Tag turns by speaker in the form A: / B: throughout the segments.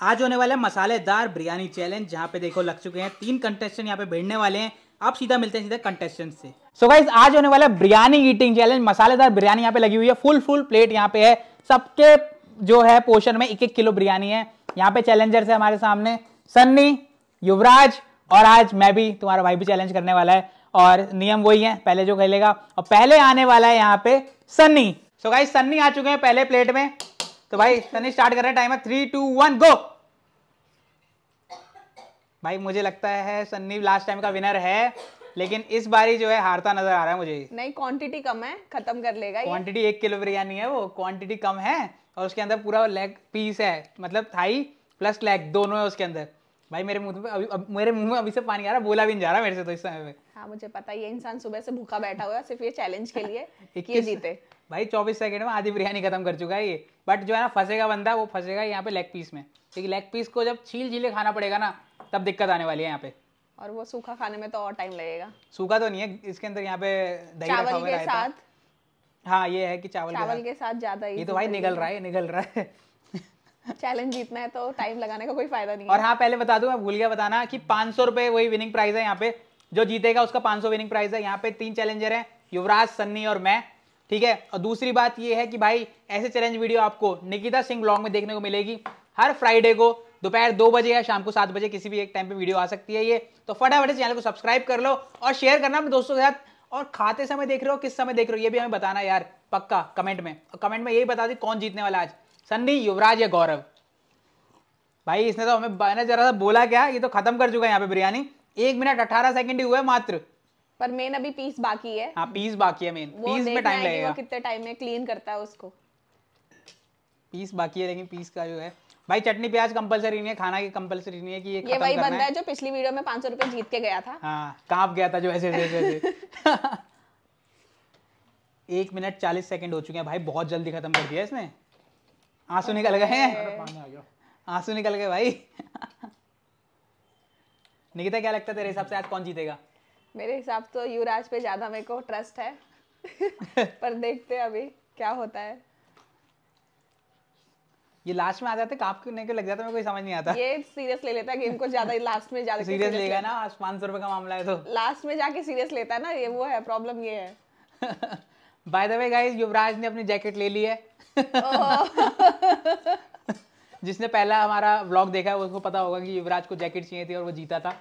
A: आज होने वाला है मसालेदार बिरयानी चैलेंज जहाँ पे देखो लग चुके हैं तीन कंटेस्टेंट यहाँ पे भिड़ने वाले हैं आप सीधा मिलते हैं सीधे कंटेस्टेंट से सो so गाइज आज होने वाला बिरयानी ईटिंग चैलेंज मसालेदार बिरयानी यहाँ पे लगी हुई है फुल फुल प्लेट यहाँ पे है सबके जो है पोर्शन में एक एक किलो बिरयानी है यहाँ पे चैलेंजर है हमारे सामने सन्नी युवराज और आज मैं भी तुम्हारा भाई भी चैलेंज करने वाला है और नियम वही है पहले जो खेलेगा और पहले आने वाला है यहाँ पे सन्नी सो गाइज सन्नी आ चुके हैं पहले प्लेट में तो भाई सन्नी स्टार्ट कर रहे हैं टाइम है थ्री टू वन गो भाई मुझे लगता है सन्नी लास्ट टाइम का विनर है लेकिन इस बारी जो है हारता नजर आ रहा है मुझे
B: नहीं क्वांटिटी कम है खत्म कर लेगा क्वांटिटी
A: एक किलो बिरयानी है वो क्वांटिटी कम है और उसके अंदर पूरा लेग पीस है मतलब थाई प्लस लेग दोनों है उसके अंदर भाई मेरे मुंह पे अभी अब, मेरे मुंह में अभी से पानी आ रहा बोला भी नहीं जा रहा मेरे से तो इस समय
B: पे हाँ मुझे पता है ये इंसान सुबह से भूखा बैठा हुआ है सिर्फ ये चैलेंज के लिए ये जीते
A: भाई 24 सेकंड में आधी बिरयानी खत्म कर चुका है ये बट जो है ना फंसेगा बंदा वो फंसेगा यहाँ पे लेग पीस में क्योंकि लेग पीस को जब छील झीले खाना पड़ेगा ना तब दिक्कत आने वाली है यहाँ पे
B: और वो सूखा खाने में तो और टाइम लगेगा
A: सूखा तो नहीं है इसके अंदर यहाँ पे दही चावल के साथ हाँ ये है कि चावल चावल के
B: साथ ज्यादा ये तो भाई निगल रहा है
A: निगल रहा है
B: चैलेंज जीतना है तो टाइम लगाने का कोई फायदा नहीं और हाँ पहले
A: बता दू मैं भूल गया बताना की पांच सौ रुपए वही विनिंग प्राइस है यहाँ पे जो जीतेगा उसका पांच सौ विनिंग प्राइस है यहाँ पे तीन चैलेंजर है युवराज सन्नी और मैं ठीक है और दूसरी बात ये है कि भाई ऐसे चैलेंज वीडियो आपको निकिता सिंह ब्लॉग में देखने को मिलेगी हर फ्राइडे को दोपहर दो बजे या शाम को सात बजे किसी भी एक टाइम पे वीडियो आ सकती है ये तो फटाफट चैनल को सब्सक्राइब कर लो और शेयर करना अपने दोस्तों के साथ और खाते समय देख रहे हो किस समय देख रहे हो ये भी हमें बताना यार पक्का कमेंट में और कमेंट में यही बता दी कौन जीतने वाला आज सन्नी युवराज या गौरव भाई इसने तो हमें बना जरा सा बोला क्या ये तो खत्म कर चुका है यहाँ पे बिरयानी एक मिनट अठारह सेकंड ही हुआ है मात्र
B: पर मेन अभी पीस बाकी है हाँ पीस
A: बाकी है मेन पीस में टाइम लगेगा
B: कितने टाइम में क्लीन करता है उसको
A: पीस बाकी है लेकिन पीस का जो है भाई चटनी प्याज कंपलसरी नहीं है खाना की कंपलसरी नहीं है कि ये ये वही बंदा है
B: जो पिछली वीडियो में पांच सौ रुपए जीत के गया था
A: हाँ कांप गया था जो ऐसे ऐसे ऐसे एक मिनट चालीस सेकंड हो चुके हैं भाई बहुत जल्दी खत्म कर दिया इसने आंसू निकल गए हैं आंसू निकल गए भाई निकिता क्या लगता है तेरे हिसाब से आज कौन जीतेगा
B: मेरे हिसाब तो युवराज पे ज्यादा मेरे को ट्रस्ट है पर देखते हैं अभी क्या होता है
A: ये लास्ट में आ जाते काफ क्यों नहीं लग जाता मेरे कोई समझ नहीं आता ये
B: सीरियस ले लेता है गेम को ज्यादा लास्ट में ज्यादा सीरियस लेगा ना
A: पांच सौ रुपये का मामला है तो
B: लास्ट में जाके सीरियस लेता है ना ये वो है प्रॉब्लम ये है
A: by the way guys Yuvraj ने अपनी जैकेट ले ली है
B: oh.
A: जिसने पहला हमारा व्लॉग देखा है उसको पता होगा कि युवराज को जैकेट चाहिए थी और वो जीता था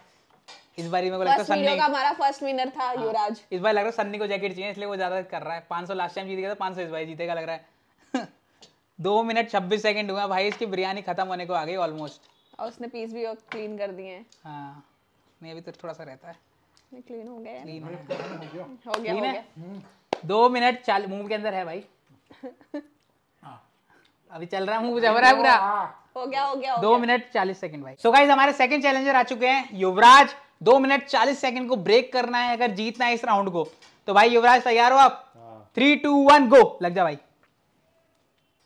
A: इस बार मेरे को लगता सन्नी का
B: हमारा फर्स्ट विनर था हाँ। युवराज
A: इस बार लग रहा है सन्नी को जैकेट चाहिए इसलिए वो ज्यादा कर रहा है 500 लास्ट टाइम जीत गया था 500 इस बार जीतेगा लग रहा है दो मिनट छब्बीस सेकंड हुआ भाई इसकी बिरयानी खत्म होने को आ गई ऑलमोस्ट
B: और उसने पीस भी क्लीन कर दिए हैं
A: हाँ मैं भी तो थोड़ा सा रहता है
B: क्लीन हो गया क्लीन हो
A: हो गया, हो गया। हम्म। दो मिनट चाल मुंह के अंदर है भाई हाँ। अभी चल रहा है मुंह जब रहा है पूरा हाँ।
B: हो गया हो गया दो
A: मिनट चालीस सेकंड भाई सो so गाइज हमारे सेकंड चैलेंजर आ चुके हैं युवराज दो मिनट चालीस सेकंड को ब्रेक करना है अगर जीतना है इस राउंड को तो भाई युवराज तैयार हो आप थ्री टू वन गो लग जा भाई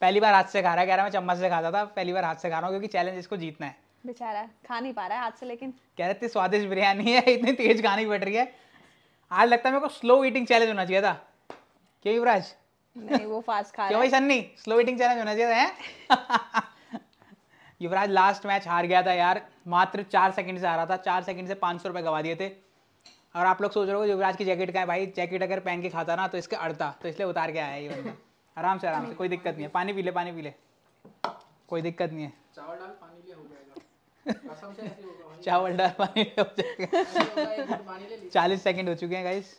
A: पहली बार हाथ से खा रहा है कह रहा है मैं चम्मच से खाता था पहली बार हाथ से खा रहा हूँ क्योंकि चैलेंज इसको जीतना है
B: बेचारा खा नहीं पा रहा है हाथ से लेकिन
A: कह रहे इतनी स्वादिष्ट बिरयानी है इतनी तेज खाने की पड़ रही है आज लगता है मेरे को स्लो ईटिंग चैलेंज होना चाहिए था क्यों युवराज
B: नहीं वो फास्ट खा क्यों भाई सन्नी
A: स्लो ईटिंग चैलेंज होना चाहिए था युवराज लास्ट मैच हार गया था यार मात्र चार सेकंड से आ रहा था चार सेकंड से पाँच सौ रुपये गवा दिए थे और आप लोग सोच रहे हो युवराज की जैकेट का है भाई जैकेट अगर पहन के खाता ना तो इसके अड़ता तो इसलिए उतार के आया ये बंदा आराम से आराम से कोई दिक्कत नहीं है पानी पी ले पानी पी ले कोई दिक्कत नहीं है चावल डाल पानी ले हो जाएगा चावल डाल पानी ले हो जाएगा चालीस सेकंड हो चुके हैं गाइस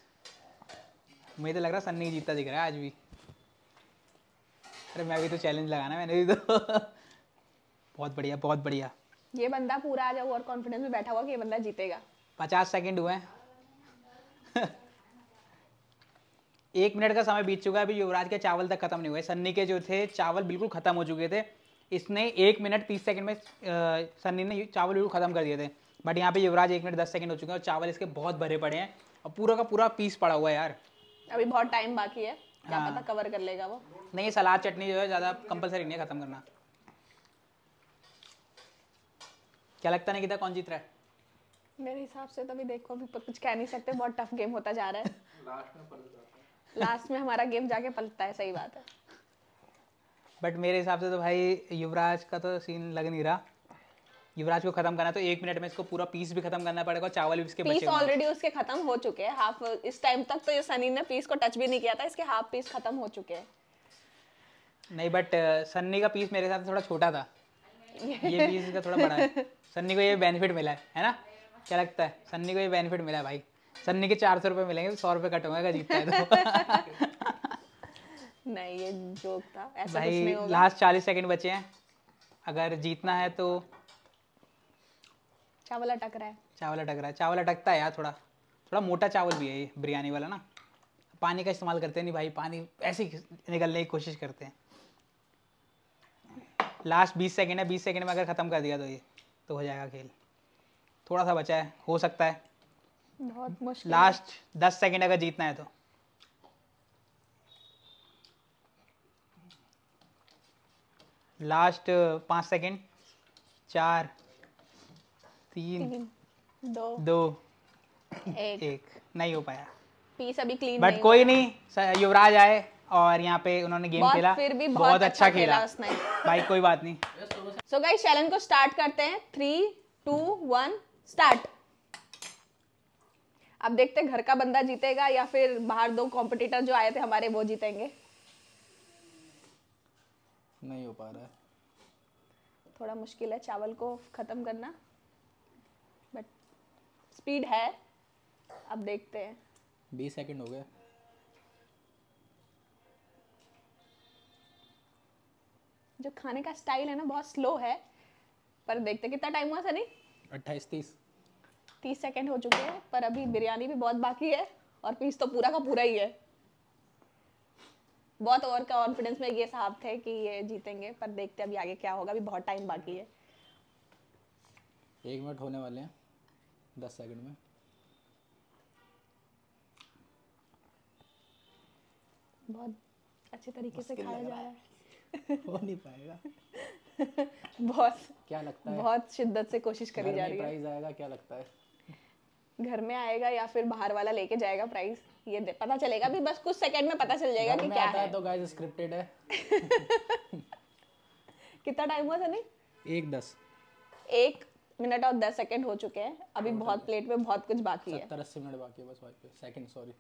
A: मुझे तो लग रहा सन्नी जीतता दिख रहा है आज भी अरे मैं भी तो चैलेंज लगाना मैंने भी तो बहुत बढ़िया बहुत बढ़िया
B: ये बंदा पूरा आ जाओ और कॉन्फिडेंस में बैठा हुआ कि ये बंदा जीतेगा
A: पचास सेकंड हुए हैं एक मिनट का समय बीत चुका है अभी युवराज के चावल तक खत्म नहीं हुए सन्नी के जो थे चावल बिल्कुल खत्म हो चुके थे इसने एक मिनट तीस सेकंड में सन्नी ने चावल बिल्कुल खत्म कर दिए थे बट यहाँ पे युवराज एक मिनट दस सेकंड हो चुके हैं और चावल इसके बहुत भरे पड़े हैं और पूरा का पूरा पीस पड़ा हुआ है यार
B: अभी बहुत टाइम बाकी है क्या हाँ। पता कवर कर लेगा वो
A: नहीं सलाद चटनी जो है ज़्यादा कंपलसरी नहीं है ख़त्म करना क्या लगता है निकिता कौन जीत रहा है
B: मेरे हिसाब से तो अभी देखो अभी कुछ कह नहीं सकते बहुत टफ गेम होता जा रहा
A: है
B: लास्ट में हमारा गेम जाके पलता है सही बात है
A: बट मेरे हिसाब से तो भाई युवराज का तो सीन लग नहीं रहा युवराज को खत्म करना तो एक मिनट में इसको पूरा पीस भी खत्म करना पड़ेगा चावल भी इसके पीस ऑलरेडी
B: उसके खत्म हो चुके हैं हाफ इस टाइम तक तो ये सनी ने पीस को टच भी नहीं किया था इसके हाफ पीस खत्म हो चुके हैं
A: नहीं बट सन्नी uh, का पीस मेरे साथ थोड़ा छोटा था
B: ये पीस का थोड़ा बड़ा है
A: सन्नी को ये बेनिफिट मिला है है ना क्या लगता है सन्नी को ये बेनिफिट मिला है भाई सन्नी के चार सौ रुपये मिलेंगे तो सौ रुपये कट होंगे अगर जीतता है तो
B: नहीं ये जोक था ऐसा भाई कुछ नहीं होगा लास्ट
A: चालीस सेकंड बचे हैं अगर जीतना है तो
B: चावल अटक रहा है
A: चावल अटक रहा है चावल अटकता है यार थोड़ा थोड़ा मोटा चावल भी है ये बिरयानी वाला ना पानी का इस्तेमाल करते हैं नहीं भाई पानी ऐसे ही निकलने की कोशिश करते हैं लास्ट बीस सेकेंड है बीस सेकेंड में अगर ख़त्म कर दिया तो ये तो हो जाएगा खेल थोड़ा सा बचा है हो सकता है
B: बहुत मुश्किल लास्ट
A: दस सेकेंड अगर जीतना है तो लास्ट पांच सेकेंड चार तीन,
B: तीन दो
A: दो एक, एक नहीं हो पाया
B: पीस अभी क्लीन बट कोई
A: नहीं युवराज आए और यहाँ पे उन्होंने गेम खेला फिर भी बहुत, बहुत अच्छा, अच्छा खेला, खेला भाई कोई बात नहीं
B: सो गाइस चैलेंज को स्टार्ट करते हैं थ्री टू वन स्टार्ट अब देखते हैं घर का बंदा जीतेगा या फिर बाहर दो कॉम्पिटिटर जो आए थे हमारे वो जीतेंगे
A: नहीं हो पा रहा है
B: थोड़ा मुश्किल है चावल को ख़त्म करना बट स्पीड है अब देखते हैं
A: बीस सेकंड हो गए
B: जो खाने का स्टाइल है ना बहुत स्लो है पर देखते कितना टाइम हुआ सनी
A: अट्ठाईस तीस
B: तीस सेकेंड हो चुके हैं पर अभी बिरयानी भी बहुत बाकी है और पीस तो पूरा का पूरा ही है बहुत और का कॉन्फिडेंस में ये साहब थे कि ये जीतेंगे पर देखते अभी आगे क्या होगा अभी बहुत टाइम बाकी है
A: एक मिनट होने वाले हैं दस सेकंड में
B: बहुत अच्छे तरीके से खाया जा रहा है हो नहीं पाएगा बहुत क्या लगता है बहुत शिद्दत से कोशिश करी जा रही है प्राइस आएगा क्या लगता है घर में आएगा या फिर बाहर वाला लेके जाएगा प्राइस ये पता चलेगा अभी बस कुछ सेकंड में पता चल जाएगा कि क्या है तो गाइस स्क्रिप्टेड है कितना टाइम हुआ सनी एक दस एक मिनट और दस सेकंड हो चुके हैं अभी हाँ, बहुत प्लेट में बहुत कुछ बाकी है
A: सत्तर मिनट बाकी है बस भाई सेकंड सॉरी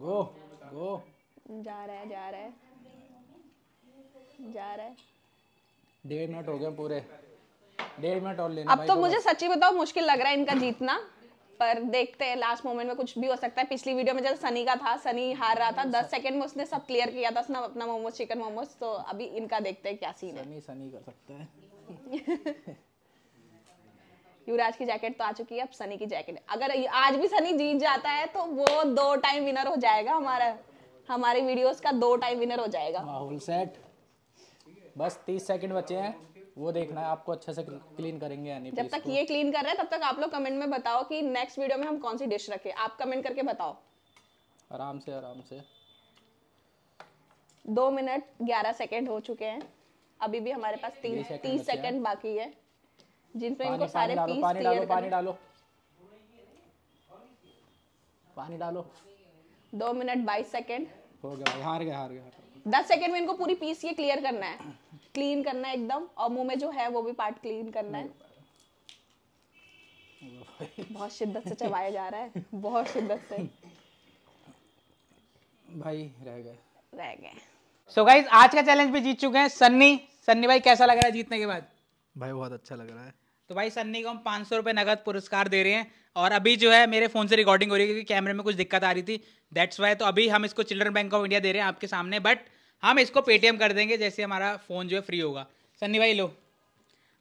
B: गो गो जा रहा है जा रहा है जा रहा है
A: डेढ़ मिनट हो गए पूरे डेढ़ मिनट और लेना अब तो मुझे
B: सच्ची बताओ मुश्किल लग रहा है इनका जीतना पर देखते हैं लास्ट मोमेंट में कुछ भी हो सकता है पिछली वीडियो में जब सनी का था सनी हार रहा था दस सेकंड में उसने सब क्लियर किया था उसने अपना मोमोज चिकन मोमोज तो अभी इनका देखते हैं क्या सीन
A: है सनी सनी कर सकता है
B: युवराज की जैकेट तो आ चुकी है अब सनी की जैकेट अगर आज भी सनी जीत जाता है तो वो दो टाइम विनर हो जाएगा हमारा हमारे वीडियोस का दो टाइम विनर हो जाएगा
A: माहौल सेट बस तीस सेकंड बचे हैं वो देखना है आपको अच्छे से क्लीन करेंगे यानी जब तक ये
B: क्लीन कर रहे हैं तब तक आप लोग कमेंट में बताओ कि नेक्स्ट वीडियो में हम कौन सी डिश रखें आप कमेंट करके बताओ
A: आराम से आराम से
B: दो मिनट ग्यारह सेकंड हो चुके हैं अभी भी हमारे पास तीन तीस सेकंड बाकी है जिनमें इनको सारे पानी पीस पानी डालो पानी डालो पानी डालो दो मिनट बाईस सेकेंड
A: हो गया हार गया हार गया
B: दस सेकेंड में इनको पूरी पीस ये क्लियर करना है क्लीन करना है एकदम और मुंह में जो है वो भी पार्ट क्लीन करना है बहुत शिद्दत से चबाया जा रहा है बहुत शिद्दत से
A: भाई रह गए रह गए सो so आज का चैलेंज भी जीत चुके हैं सन्नी सन्नी भाई कैसा लग रहा है जीतने के बाद भाई बहुत अच्छा लग रहा है तो भाई सन्नी को हम पाँच सौ रुपये नगद पुरस्कार दे रहे हैं और अभी जो है मेरे फ़ोन से रिकॉर्डिंग हो रही है क्योंकि कैमरे में कुछ दिक्कत आ रही थी दैट्स वाई तो अभी हम इसको चिल्ड्रन बैंक ऑफ इंडिया दे रहे हैं आपके सामने बट हाँ, हम इसको पेटीएम कर देंगे जैसे हमारा फ़ोन जो है फ्री होगा सन्नी भाई लो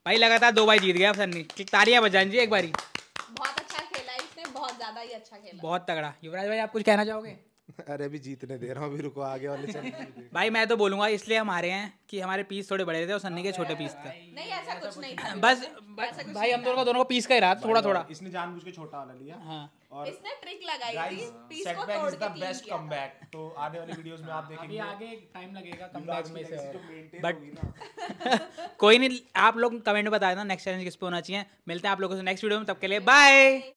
A: भाई लगातार दो बार जीत गया सन्नी तालियां बजान जी एक बारी
B: बहुत अच्छा खेला इसने बहुत ज़्यादा ही अच्छा खेला
A: बहुत तगड़ा युवराज भाई आप कुछ कहना चाहोगे अरे अभी जीतने दे रहा हूँ अभी रुको आगे वाले चल भाई मैं तो बोलूंगा इसलिए हमारे हैं कि हमारे पीस थोड़े बड़े थे और सन्नी के छोटे पीस थे
B: नहीं ऐसा कुछ नहीं बस भाई हम दोनों को दोनों को पीस का ही रहा थोड़ा थोड़ा
A: इसने जानबूझ के छोटा वाला लिया हाँ
B: और इसने ट्रिक लगाई थी पीस को तोड़ के बेस्ट
A: कमबैक तो आने वाली वीडियोस में आप हाँ, देखेंगे अभी आगे टाइम लगेगा कमबैक में से बट तो कोई नहीं आप लोग कमेंट में बताए ना नेक्स्ट चैलेंज किस पे होना चाहिए मिलते हैं आप लोगों से नेक्स्ट वीडियो में तब के लिए बाय